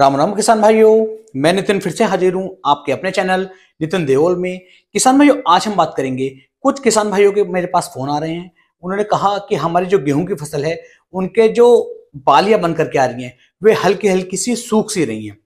राम राम किसान भाइयों मैं नितिन फिर से हाजिर हूं आपके अपने चैनल नितिन देओल में किसान भाइयों आज हम बात करेंगे कुछ किसान भाइयों के मेरे पास फोन आ रहे हैं उन्होंने कहा कि हमारी जो गेहूं की फसल है उनके जो बालियां बन करके आ रही हैं वे हल्की हल्की सी सूख सी रही हैं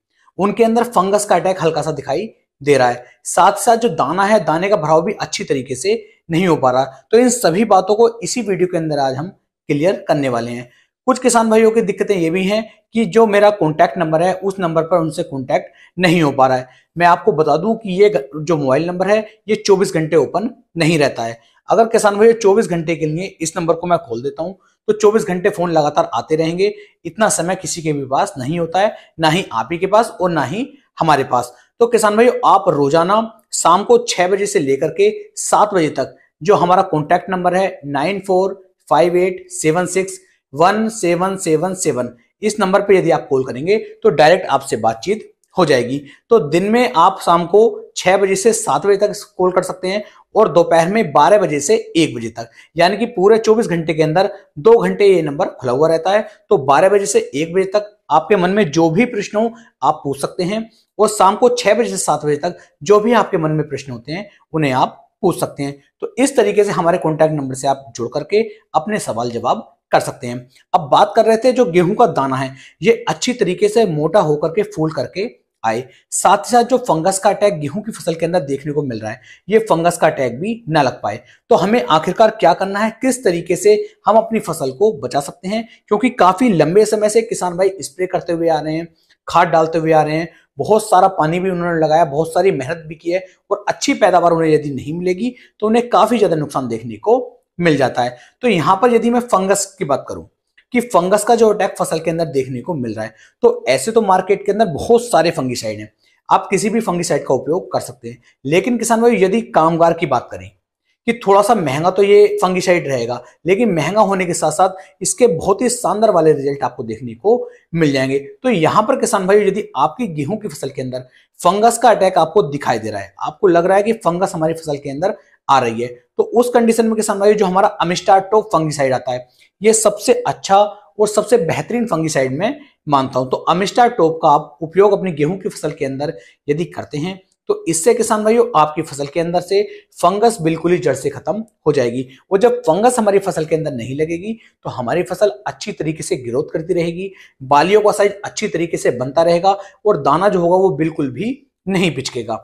उनके अंदर फंगस का अटैक हल्का सा दिखाई दे रहा है साथ साथ जो दाना है दाने का भराव भी अच्छी तरीके से नहीं हो पा रहा तो इन सभी बातों को इसी वीडियो के अंदर आज हम क्लियर करने वाले हैं कुछ किसान भाइयों की दिक्कतें ये भी हैं कि जो मेरा कॉन्टैक्ट नंबर है उस नंबर पर उनसे कॉन्टैक्ट नहीं हो पा रहा है मैं आपको बता दूं कि ये जो मोबाइल नंबर है ये 24 घंटे ओपन नहीं रहता है अगर किसान भाई 24 घंटे के लिए इस नंबर को मैं खोल देता हूं तो 24 घंटे फोन लगातार आते रहेंगे इतना समय किसी के भी पास नहीं होता है ना ही आप ही के पास और ना ही हमारे पास तो किसान भाई आप रोजाना शाम को छह बजे से लेकर के सात बजे तक जो हमारा कॉन्टैक्ट नंबर है nine four five eight seven six one seven seven seven इस नंबर पर यदि आप कॉल करेंगे तो डायरेक्ट आपसे बातचीत हो जाएगी तो दिन में आप शाम को छह बजे से सात बजे तक कॉल कर सकते हैं और दोपहर में बारह बजे से एक बजे तक यानी कि पूरे चौबीस घंटे के अंदर दो घंटे ये नंबर खुला हुआ रहता है तो बारह बजे से एक बजे तक आपके मन में जो भी प्रश्न हो आप पूछ सकते हैं और शाम को छह बजे से सात बजे तक जो भी आपके मन में प्रश्न होते हैं उन्हें आप पूछ सकते हैं तो इस तरीके से हमारे कॉन्टैक्ट नंबर से आप जुड़ करके अपने सवाल जवाब कर सकते हैं अब बात कर रहे थे जो गेहूं का दाना है ये अच्छी तरीके से मोटा होकर के फूल करके आए साथ ही साथ जो फंगस का अटैक गेहूं की फसल के अंदर देखने को मिल रहा है ये फंगस का अटैक भी ना लग पाए तो हमें आखिरकार क्या करना है किस तरीके से हम अपनी फसल को बचा सकते हैं क्योंकि काफी लंबे समय से किसान भाई स्प्रे करते हुए आ रहे हैं खाद डालते हुए आ रहे हैं बहुत सारा पानी भी उन्होंने लगाया बहुत सारी मेहनत भी की है और अच्छी पैदावार उन्हें यदि नहीं मिलेगी तो उन्हें काफी ज्यादा नुकसान देखने को मिल जाता है तो यहां पर यदि मैं फंगस की बात करूं कि फंगस का जो अटैक फसल के अंदर देखने को मिल रहा है तो ऐसे तो मार्केट के अंदर बहुत सारे फंगिसाइड हैं आप किसी भी फंगिसाइड का उपयोग कर सकते हैं लेकिन किसान भाई यदि कामगार की बात करें कि थोड़ा सा महंगा तो ये फंगिसाइड रहेगा लेकिन महंगा होने के साथ साथ इसके बहुत ही शानदार वाले रिजल्ट आपको देखने को मिल जाएंगे तो यहां पर किसान भाई यदि आपकी गेहूं की फसल के अंदर फंगस का अटैक आपको दिखाई दे रहा है आपको लग रहा है कि फंगस हमारी फसल के अंदर आ रही है तो उस कंडीशन में किसान भाई जो हमारा अमिस्टाटो फंगिसाइड आता है ये सबसे अच्छा और सबसे बेहतरीन फंगिसाइड में मानता हूं तो अमिस्टा टोप का आप उपयोग अपनी गेहूं की फसल के अंदर यदि करते हैं तो इससे किसान भाइयों आपकी फसल के अंदर से फंगस बिल्कुल ही जड़ से खत्म हो जाएगी और जब फंगस हमारी फसल के अंदर नहीं लगेगी तो हमारी फसल अच्छी तरीके से ग्रोथ करती रहेगी बालियों का साइज अच्छी तरीके से बनता रहेगा और दाना जो होगा वो बिल्कुल भी नहीं पिचकेगा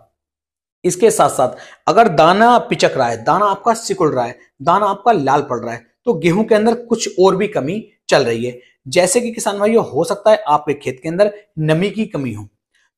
इसके साथ साथ अगर दाना पिचक रहा है दाना आपका सिकुड़ रहा है दाना आपका लाल पड़ रहा है तो गेहूं के अंदर कुछ और भी कमी चल रही है जैसे कि किसान भाइयों हो सकता है आपके खेत के अंदर नमी की कमी हो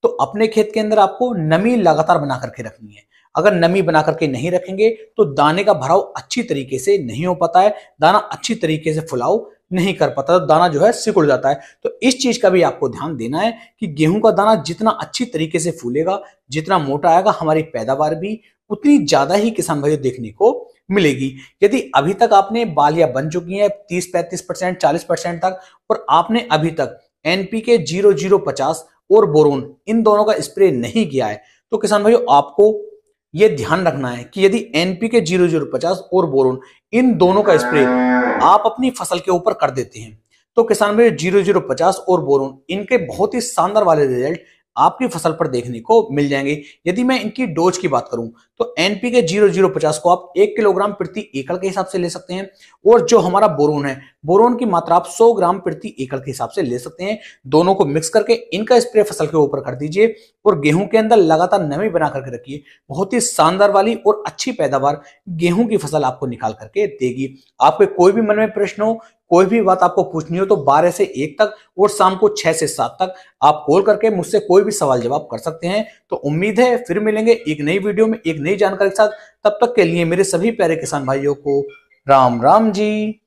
तो अपने खेत के अंदर आपको नमी लगातार बना करके रखनी है अगर नमी बना करके नहीं रखेंगे तो दाने का भराव अच्छी तरीके से नहीं हो पाता है दाना अच्छी तरीके से फुलाओ नहीं कर पाता तो दाना जो है सिकुड़ जाता है तो इस चीज का भी आपको ध्यान देना है कि गेहूं का दाना जितना अच्छी तरीके से फूलेगा जितना मोटा आएगा हमारी पैदावार भी उतनी ज्यादा ही किसान भाइयों देखने को मिलेगी यदि अभी तक आपने बालियां बन चुकी हैं 30 35 परसेंट चालीस परसेंट तक और आपने अभी तक एनपी के जीरो जीरो पचास और बोरोन इन दोनों का स्प्रे नहीं किया है तो किसान भाइयों आपको यह ध्यान रखना है कि यदि एनपी के जीरो जीरो पचास और बोरोन इन दोनों का स्प्रे आप अपनी फसल के ऊपर कर देते हैं तो किसान भाई जीरो जीरो पचास और बोरोन इनके बहुत ही शानदार वाले रिजल्ट आपकी फसल पर देखने को मिल जाएंगे यदि मैं इनकी डोज की बात करूं तो एनपी के जीरो जीरो पचास को आप एक किलोग्राम प्रति एकड़ के हिसाब से ले सकते हैं और जो हमारा बोरोन है बोरोन की मात्रा आप सौ ग्राम प्रति एकड़ के हिसाब से ले सकते हैं दोनों को मिक्स करके इनका स्प्रे फसल के ऊपर कर दीजिए और गेहूं के अंदर लगातार नमी बना करके रखिए बहुत ही शानदार वाली और अच्छी पैदावार गेहूं की फसल आपको निकाल करके देगी आपके कोई भी मन में प्रश्न हो कोई भी बात आपको पूछनी हो तो बारह से एक तक और शाम को छह से सात तक आप कॉल करके मुझसे कोई भी सवाल जवाब कर सकते हैं तो उम्मीद है फिर मिलेंगे एक नई वीडियो में एक नई जानकारी के साथ तब तक के लिए मेरे सभी प्यारे किसान भाइयों को राम राम जी